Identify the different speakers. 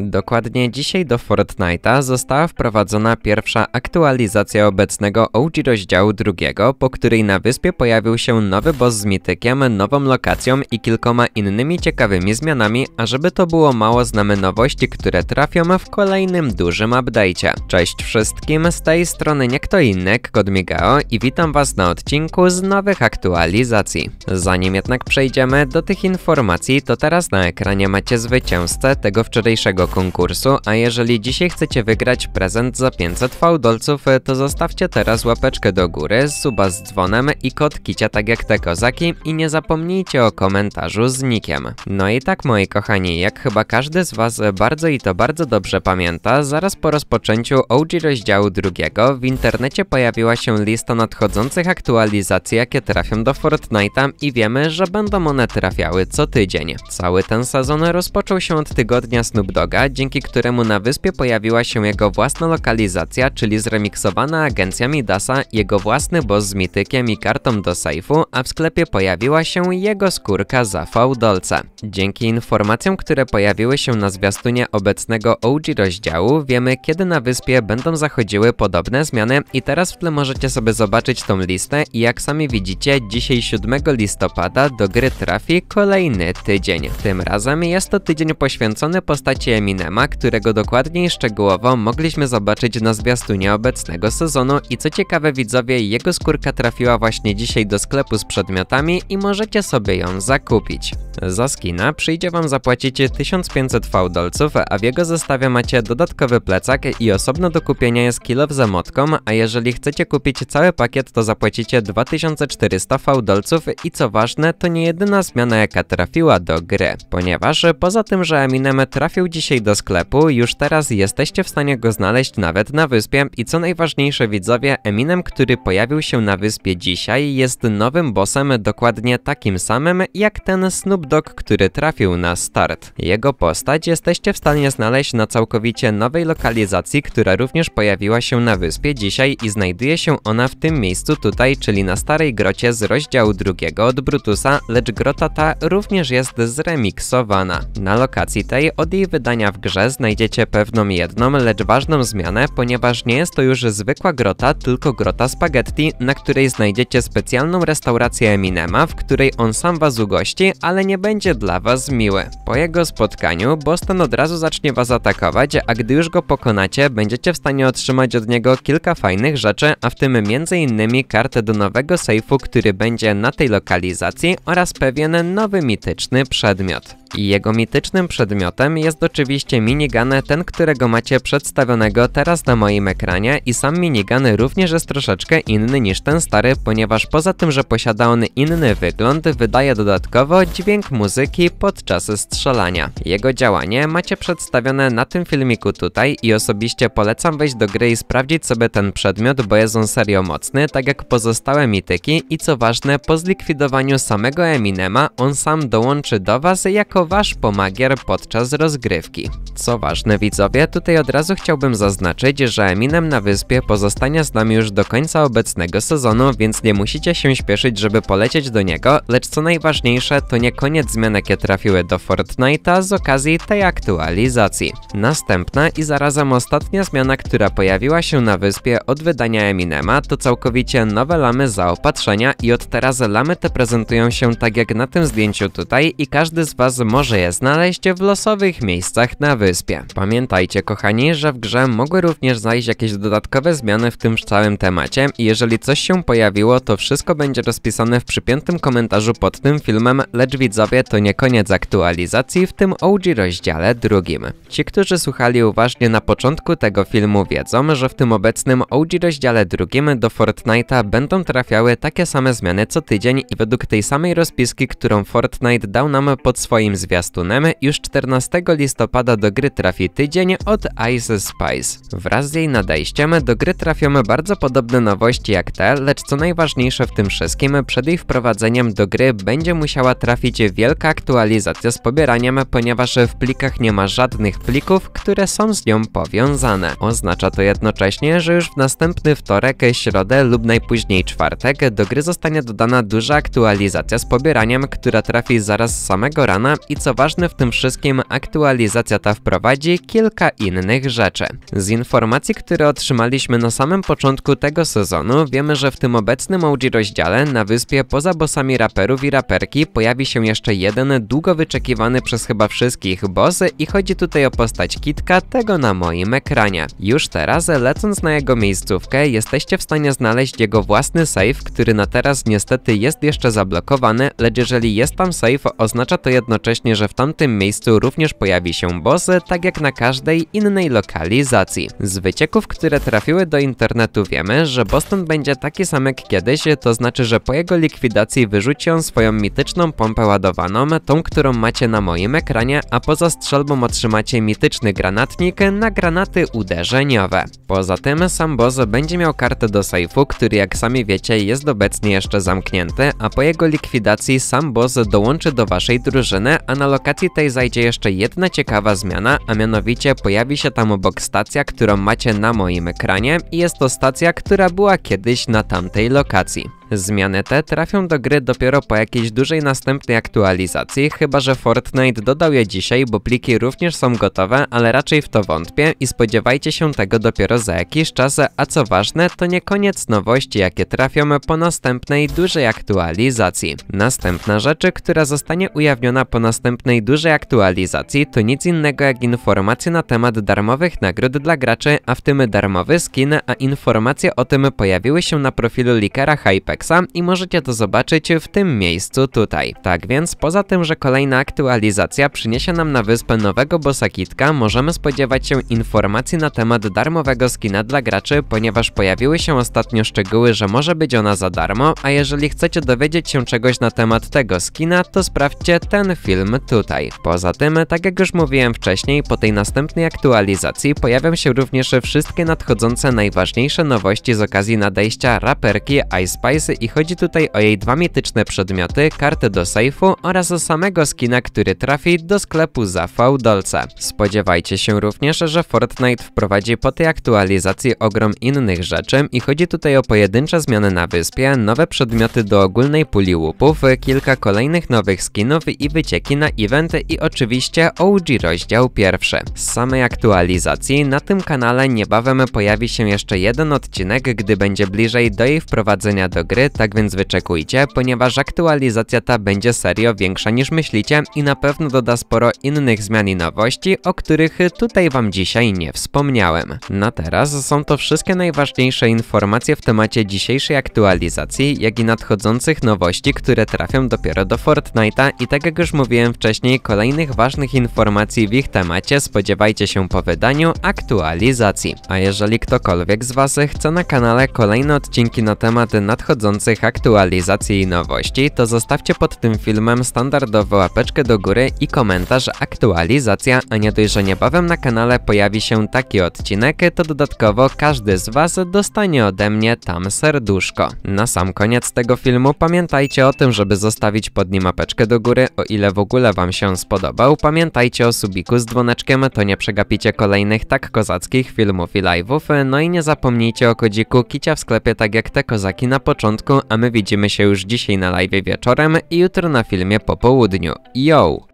Speaker 1: Dokładnie dzisiaj do Fortnite'a została wprowadzona pierwsza aktualizacja obecnego OG rozdziału drugiego, po której na wyspie pojawił się nowy boss z mitykiem, nową lokacją i kilkoma innymi ciekawymi zmianami, a żeby to było mało znamy nowości, które trafią w kolejnym dużym update'cie. Cześć wszystkim, z tej strony nie kto inny, Kodmigao i witam was na odcinku z nowych aktualizacji. Zanim jednak przejdziemy do tych informacji, to teraz na ekranie macie zwycięzcę tego wczorajszego konkursu, a jeżeli dzisiaj chcecie wygrać prezent za 500 fałdolców, to zostawcie teraz łapeczkę do góry, suba z dzwonem i kod kicia tak jak te kozaki i nie zapomnijcie o komentarzu z nikiem. No i tak moi kochani, jak chyba każdy z was bardzo i to bardzo dobrze pamięta, zaraz po rozpoczęciu OG rozdziału drugiego w internecie pojawiła się lista nadchodzących aktualizacji, jakie trafią do Fortnite'a i wiemy, że będą one trafiały co tydzień. Cały ten sezon rozpoczął się od tygodnia Snoop Dogga, dzięki któremu na wyspie pojawiła się jego własna lokalizacja, czyli zremiksowana agencja Midasa, jego własny boss z mitykiem i kartą do sejfu, a w sklepie pojawiła się jego skórka za fałdolce. Dzięki informacjom, które pojawiły się na zwiastunie obecnego OG rozdziału, wiemy kiedy na wyspie będą zachodziły podobne zmiany i teraz w tle możecie sobie zobaczyć tą listę i jak sami widzicie, dzisiaj 7 listopada do gry trafi kolejny tydzień. Tym razem jest to tydzień poświęcony postaci Eminema, którego dokładnie i szczegółowo mogliśmy zobaczyć na zwiastunie obecnego sezonu i co ciekawe widzowie, jego skórka trafiła właśnie dzisiaj do sklepu z przedmiotami i możecie sobie ją zakupić. Za skina przyjdzie wam zapłacić 1500 dolców a w jego zestawie macie dodatkowy plecak i osobno do kupienia jest kilo w zamotkom a jeżeli chcecie kupić cały pakiet to zapłacicie 2400 dolców i co ważne, to nie jedyna zmiana jaka trafiła do gry, ponieważ poza tym, że Eminem trafił dzisiaj dzisiaj do sklepu, już teraz jesteście w stanie go znaleźć nawet na wyspie i co najważniejsze widzowie, Eminem, który pojawił się na wyspie dzisiaj jest nowym bossem dokładnie takim samym jak ten Snoop Dogg, który trafił na start. Jego postać jesteście w stanie znaleźć na całkowicie nowej lokalizacji, która również pojawiła się na wyspie dzisiaj i znajduje się ona w tym miejscu tutaj, czyli na starej grocie z rozdziału drugiego od Brutusa, lecz grota ta również jest zremiksowana. Na lokacji tej od jej wydania w grze znajdziecie pewną jedną, lecz ważną zmianę, ponieważ nie jest to już zwykła grota, tylko grota spaghetti, na której znajdziecie specjalną restaurację Eminema, w której on sam was ugości, ale nie będzie dla was miły. Po jego spotkaniu Boston od razu zacznie was atakować, a gdy już go pokonacie, będziecie w stanie otrzymać od niego kilka fajnych rzeczy, a w tym m.in. kartę do nowego sejfu, który będzie na tej lokalizacji oraz pewien nowy mityczny przedmiot. I jego mitycznym przedmiotem jest oczywiście minigun ten, którego macie przedstawionego teraz na moim ekranie i sam minigun również jest troszeczkę inny niż ten stary, ponieważ poza tym, że posiada on inny wygląd, wydaje dodatkowo dźwięk muzyki podczas strzelania. Jego działanie macie przedstawione na tym filmiku tutaj i osobiście polecam wejść do gry i sprawdzić sobie ten przedmiot, bo jest on serio mocny, tak jak pozostałe mityki i co ważne, po zlikwidowaniu samego Eminema on sam dołączy do was jako jako wasz pomagier podczas rozgrywki. Co ważne widzowie, tutaj od razu chciałbym zaznaczyć, że Eminem na wyspie pozostanie z nami już do końca obecnego sezonu, więc nie musicie się śpieszyć, żeby polecieć do niego, lecz co najważniejsze to nie koniec zmian jakie trafiły do Fortnite'a z okazji tej aktualizacji. Następna i zarazem ostatnia zmiana, która pojawiła się na wyspie od wydania Eminema to całkowicie nowe lamy zaopatrzenia i od teraz lamy te prezentują się tak jak na tym zdjęciu tutaj i każdy z was może je znaleźć w losowych miejscach na wyspie. Pamiętajcie kochani, że w grze mogły również zajść jakieś dodatkowe zmiany w tym całym temacie i jeżeli coś się pojawiło, to wszystko będzie rozpisane w przypiętym komentarzu pod tym filmem, lecz widzowie to nie koniec aktualizacji w tym OG rozdziale drugim. Ci, którzy słuchali uważnie na początku tego filmu wiedzą, że w tym obecnym OG rozdziale drugim do Fortnite'a będą trafiały takie same zmiany co tydzień i według tej samej rozpiski, którą Fortnite dał nam pod swoim zwiastunem już 14 listopada do gry trafi tydzień od Ice Spice. Wraz z jej nadejściem do gry trafią bardzo podobne nowości jak te, lecz co najważniejsze w tym wszystkim, przed jej wprowadzeniem do gry będzie musiała trafić wielka aktualizacja z pobieraniem, ponieważ w plikach nie ma żadnych plików, które są z nią powiązane. Oznacza to jednocześnie, że już w następny wtorek, środę lub najpóźniej czwartek do gry zostanie dodana duża aktualizacja z pobieraniem, która trafi zaraz z samego rana i co ważne w tym wszystkim aktualizacja ta wprowadzi kilka innych rzeczy. Z informacji, które otrzymaliśmy na samym początku tego sezonu, wiemy, że w tym obecnym OG rozdziale na wyspie poza bossami raperów i raperki pojawi się jeszcze jeden długo wyczekiwany przez chyba wszystkich boss i chodzi tutaj o postać Kitka, tego na moim ekranie. Już teraz, lecąc na jego miejscówkę, jesteście w stanie znaleźć jego własny save, który na teraz niestety jest jeszcze zablokowany, lecz jeżeli jest tam save, oznacza to jednocześnie że w tamtym miejscu również pojawi się boss, tak jak na każdej innej lokalizacji. Z wycieków, które trafiły do internetu wiemy, że Boston będzie taki sam jak kiedyś, to znaczy, że po jego likwidacji wyrzuci on swoją mityczną pompę ładowaną, tą, którą macie na moim ekranie, a poza strzelbą otrzymacie mityczny granatnik na granaty uderzeniowe. Poza tym sam boss będzie miał kartę do sejfu, który jak sami wiecie jest obecnie jeszcze zamknięty, a po jego likwidacji sam boss dołączy do waszej drużyny, a na lokacji tej zajdzie jeszcze jedna ciekawa zmiana, a mianowicie pojawi się tam obok stacja, którą macie na moim ekranie i jest to stacja, która była kiedyś na tamtej lokacji. Zmiany te trafią do gry dopiero po jakiejś dużej następnej aktualizacji, chyba że Fortnite dodał je dzisiaj, bo pliki również są gotowe, ale raczej w to wątpię i spodziewajcie się tego dopiero za jakiś czas, a co ważne, to nie koniec nowości, jakie trafią po następnej dużej aktualizacji. Następna rzecz, która zostanie ujawniona po następnej dużej aktualizacji, to nic innego jak informacje na temat darmowych nagród dla graczy, a w tym darmowy skin, a informacje o tym pojawiły się na profilu Likera Hype i możecie to zobaczyć w tym miejscu tutaj. Tak więc poza tym, że kolejna aktualizacja przyniesie nam na wyspę nowego bossa Kitka, możemy spodziewać się informacji na temat darmowego skina dla graczy, ponieważ pojawiły się ostatnio szczegóły, że może być ona za darmo, a jeżeli chcecie dowiedzieć się czegoś na temat tego skina, to sprawdźcie ten film tutaj. Poza tym, tak jak już mówiłem wcześniej, po tej następnej aktualizacji pojawią się również wszystkie nadchodzące najważniejsze nowości z okazji nadejścia raperki Ice Spice kasy i chodzi tutaj o jej dwa mityczne przedmioty, kartę do sejfu oraz o samego skina, który trafi do sklepu za V-dolce. Spodziewajcie się również, że Fortnite wprowadzi po tej aktualizacji ogrom innych rzeczy i chodzi tutaj o pojedyncze zmiany na wyspie, nowe przedmioty do ogólnej puli łupów, kilka kolejnych nowych skinów i wycieki na eventy i oczywiście OG rozdział pierwszy. Z samej aktualizacji na tym kanale niebawem pojawi się jeszcze jeden odcinek, gdy będzie bliżej do jej wprowadzenia do gry gry, tak więc wyczekujcie, ponieważ aktualizacja ta będzie serio większa niż myślicie i na pewno doda sporo innych zmian i nowości, o których tutaj wam dzisiaj nie wspomniałem. Na no teraz są to wszystkie najważniejsze informacje w temacie dzisiejszej aktualizacji, jak i nadchodzących nowości, które trafią dopiero do Fortnite'a i tak jak już mówiłem wcześniej, kolejnych ważnych informacji w ich temacie spodziewajcie się po wydaniu aktualizacji. A jeżeli ktokolwiek z was chce na kanale kolejne odcinki na tematy nadchodzących aktualizacji i nowości, to zostawcie pod tym filmem standardowo łapeczkę do góry i komentarz aktualizacja, a nie dość, że niebawem na kanale pojawi się taki odcinek, to dodatkowo każdy z Was dostanie ode mnie tam serduszko. Na sam koniec tego filmu pamiętajcie o tym, żeby zostawić pod nim łapeczkę do góry, o ile w ogóle Wam się spodobał. Pamiętajcie o subiku z dzwoneczkiem, to nie przegapicie kolejnych tak kozackich filmów i live'ów, no i nie zapomnijcie o kodziku kicia w sklepie tak jak te kozaki na początku piątku, a my widzimy się już dzisiaj na live wieczorem i jutro na filmie po południu. Yo!